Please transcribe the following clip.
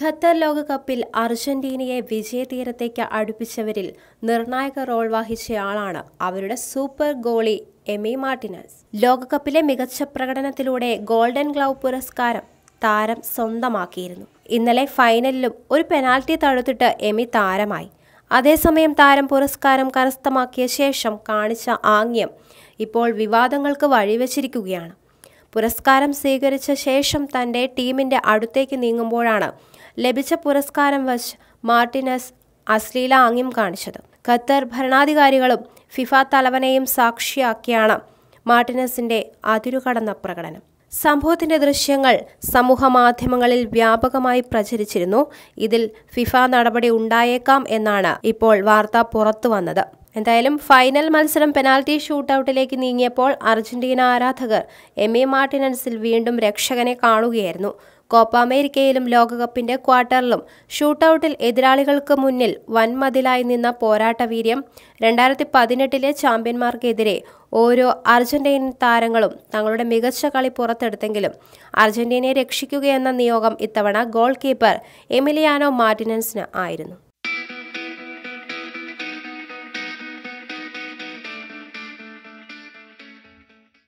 Qatar ലോകകപ്പിൽ അർജന്റീനയെ വിജയതീരത്തേക്ക് അടുപ്പിച്ചവരിൽ നിർണായക role വഹിച്ചയാളാണ് അവരുടെ സൂപ്പർ ഗോളി എമി മാർട്ടിനസ് ലോകകപ്പിലെ മികച്ച പ്രകടനത്തിലൂടെ ഗോൾഡൻ ഗ്ലൗ പുരസ്കാരം താരം സ്വന്തമാക്കിയിരുന്നു ഇന്നലെ ഫൈനലിലും ഒരു പെനാൽറ്റി തഴുത്തിട്ട് എമി താരമായി അതേസമയം താരം പുരസ്കാരം കരസ്ഥമാക്കിയ ശേഷം കാണിച്ച ആംഗ്യം ഇപ്പോൾ വിവാദങ്ങൾക്ക് വഴിവെച്ചിരിക്കുകയാണ് പുരസ്കാരം സ്വീകരിച്ച ശേഷം തൻ്റെ ടീമിൻ്റെ അടുത്തേക്ക് നീങ്ങുമ്പോഴാണ് ലഭിച്ച പുരസ്കാരം വച്ച് മാർട്ടിനസ് അശ്ലീല ആംഗ്യം കാണിച്ചത് ഖത്തർ ഭരണാധികാരികളും ഫിഫ തലവനെയും സാക്ഷിയാക്കിയാണ് മാർട്ടിനസിന്റെ അതിരുകടന്ന പ്രകടനം സംഭവത്തിൻ്റെ ദൃശ്യങ്ങൾ സമൂഹമാധ്യമങ്ങളിൽ വ്യാപകമായി പ്രചരിച്ചിരുന്നു ഇതിൽ ഫിഫ നടപടി ഉണ്ടായേക്കാം എന്നാണ് ഇപ്പോൾ വാർത്ത പുറത്തു വന്നത് എന്തായാലും ഫൈനൽ മത്സരം പെനാൽറ്റി ഷൂട്ടൌട്ടിലേക്ക് നീങ്ങിയപ്പോൾ അർജന്റീന ആരാധകർ എ മാർട്ടിനൻസിൽ വീണ്ടും രക്ഷകനെ കാണുകയായിരുന്നു കോപ്പ അമേരിക്കയിലും ലോകകപ്പിന്റെ ക്വാർട്ടറിലും ഷൂട്ടൌട്ടിൽ എതിരാളികൾക്ക് മുന്നിൽ വൻമതിലായി നിന്ന പോരാട്ട വീര്യം രണ്ടായിരത്തി പതിനെട്ടിലെ ചാമ്പ്യന്മാർക്കെതിരെ ഓരോ അർജന്റീനൻ താരങ്ങളും തങ്ങളുടെ മികച്ച കളി പുറത്തെടുത്തെങ്കിലും അർജന്റീനയെ രക്ഷിക്കുകയെന്ന നിയോഗം ഇത്തവണ ഗോൾ കീപ്പർ എമിലിയാനോ മാർട്ടിനൻസിന് ആയിരുന്നു